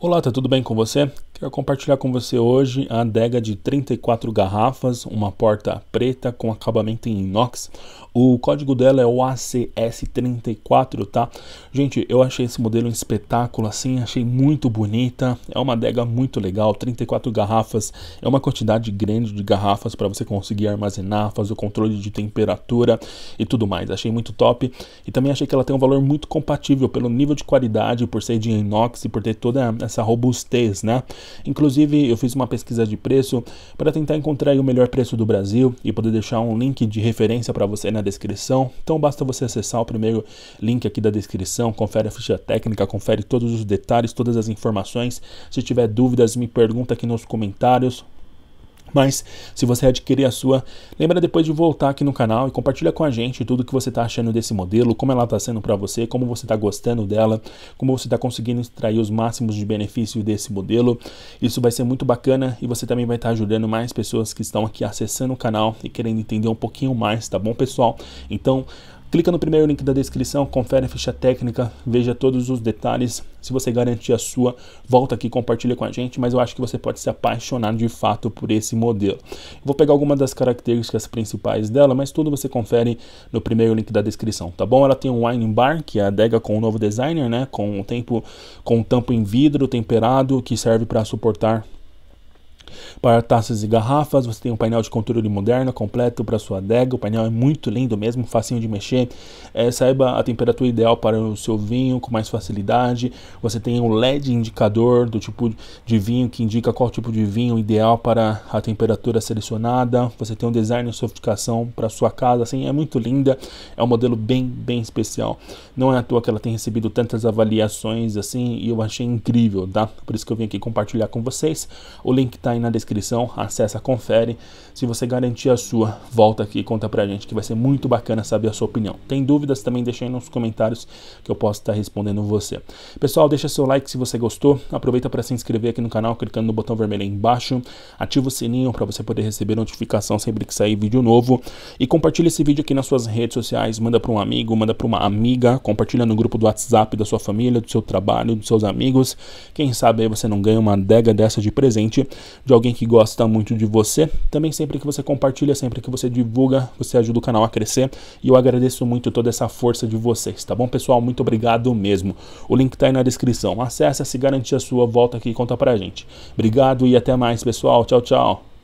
Olá, tá tudo bem com você? Quero compartilhar com você hoje a adega de 34 garrafas, uma porta preta com acabamento em inox. O código dela é o ACS34, tá? Gente, eu achei esse modelo um espetáculo assim, achei muito bonita. É uma adega muito legal, 34 garrafas, é uma quantidade grande de garrafas para você conseguir armazenar, fazer o controle de temperatura e tudo mais. Achei muito top e também achei que ela tem um valor muito compatível pelo nível de qualidade, por ser de inox e por ter toda essa robustez, né? Inclusive, eu fiz uma pesquisa de preço para tentar encontrar o melhor preço do Brasil e poder deixar um link de referência para você na descrição. Então basta você acessar o primeiro link aqui da descrição, confere a ficha técnica, confere todos os detalhes, todas as informações. Se tiver dúvidas, me pergunta aqui nos comentários. Mas se você adquirir a sua, lembra depois de voltar aqui no canal e compartilha com a gente tudo que você está achando desse modelo, como ela está sendo para você, como você está gostando dela, como você está conseguindo extrair os máximos de benefício desse modelo. Isso vai ser muito bacana e você também vai estar tá ajudando mais pessoas que estão aqui acessando o canal e querendo entender um pouquinho mais, tá bom, pessoal? Então, Clica no primeiro link da descrição, confere a ficha técnica, veja todos os detalhes. Se você garantir a sua, volta aqui e compartilha com a gente, mas eu acho que você pode se apaixonar de fato por esse modelo. vou pegar algumas das características principais dela, mas tudo você confere no primeiro link da descrição, tá bom? Ela tem um wine bar, que é a adega com o novo designer, né, com o tempo com o tampo em vidro temperado que serve para suportar para taças e garrafas, você tem um painel de controle moderno, completo para sua adega. O painel é muito lindo mesmo, facinho de mexer. É, saiba a temperatura ideal para o seu vinho com mais facilidade. Você tem um LED indicador do tipo de vinho que indica qual tipo de vinho ideal para a temperatura selecionada. Você tem um design e sofisticação para sua casa, assim, é muito linda. É um modelo bem, bem especial. Não é à toa que ela tem recebido tantas avaliações assim e eu achei incrível, tá? Por isso que eu vim aqui compartilhar com vocês. O link está aí na descrição, acessa, confere. Se você garantir a sua, volta aqui e conta pra gente, que vai ser muito bacana saber a sua opinião. Tem dúvidas também, deixa aí nos comentários que eu posso estar respondendo você. Pessoal, deixa seu like se você gostou, aproveita para se inscrever aqui no canal clicando no botão vermelho aí embaixo, ativa o sininho para você poder receber notificação sempre que sair vídeo novo e compartilha esse vídeo aqui nas suas redes sociais, manda para um amigo, manda para uma amiga, compartilha no grupo do WhatsApp da sua família, do seu trabalho, dos seus amigos. Quem sabe aí você não ganha uma adega dessa de presente de alguém que gosta muito de você. Também sempre que você compartilha, sempre que você divulga, você ajuda o canal a crescer. E eu agradeço muito toda essa força de vocês, tá bom, pessoal? Muito obrigado mesmo. O link tá aí na descrição. Acesse, se garante a sua, volta aqui e conta pra gente. Obrigado e até mais, pessoal. Tchau, tchau.